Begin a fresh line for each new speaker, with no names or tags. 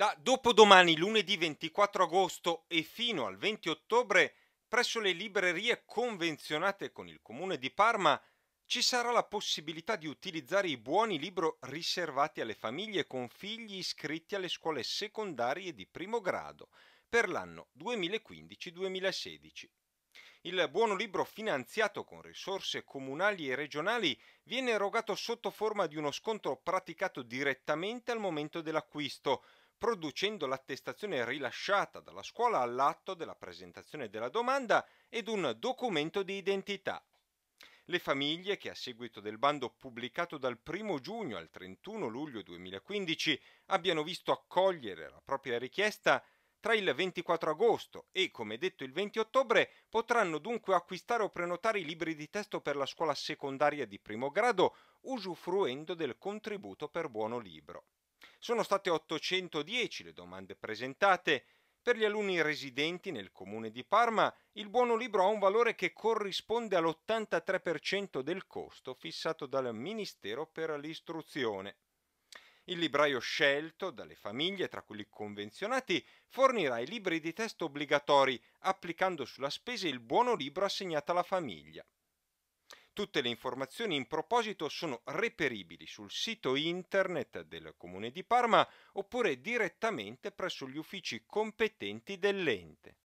Da dopodomani, lunedì 24 agosto e fino al 20 ottobre, presso le librerie convenzionate con il Comune di Parma, ci sarà la possibilità di utilizzare i buoni libro riservati alle famiglie con figli iscritti alle scuole secondarie di primo grado per l'anno 2015-2016. Il buono libro finanziato con risorse comunali e regionali viene erogato sotto forma di uno scontro praticato direttamente al momento dell'acquisto, producendo l'attestazione rilasciata dalla scuola all'atto della presentazione della domanda ed un documento di identità. Le famiglie che a seguito del bando pubblicato dal 1 giugno al 31 luglio 2015 abbiano visto accogliere la propria richiesta tra il 24 agosto e, come detto, il 20 ottobre potranno dunque acquistare o prenotare i libri di testo per la scuola secondaria di primo grado usufruendo del contributo per buono libro. Sono state 810 le domande presentate. Per gli alunni residenti nel comune di Parma il buono libro ha un valore che corrisponde all'83% del costo fissato dal Ministero per l'istruzione. Il libraio scelto dalle famiglie, tra quelli convenzionati, fornirà i libri di testo obbligatori, applicando sulla spesa il buono libro assegnato alla famiglia. Tutte le informazioni in proposito sono reperibili sul sito internet del Comune di Parma oppure direttamente presso gli uffici competenti dell'ente.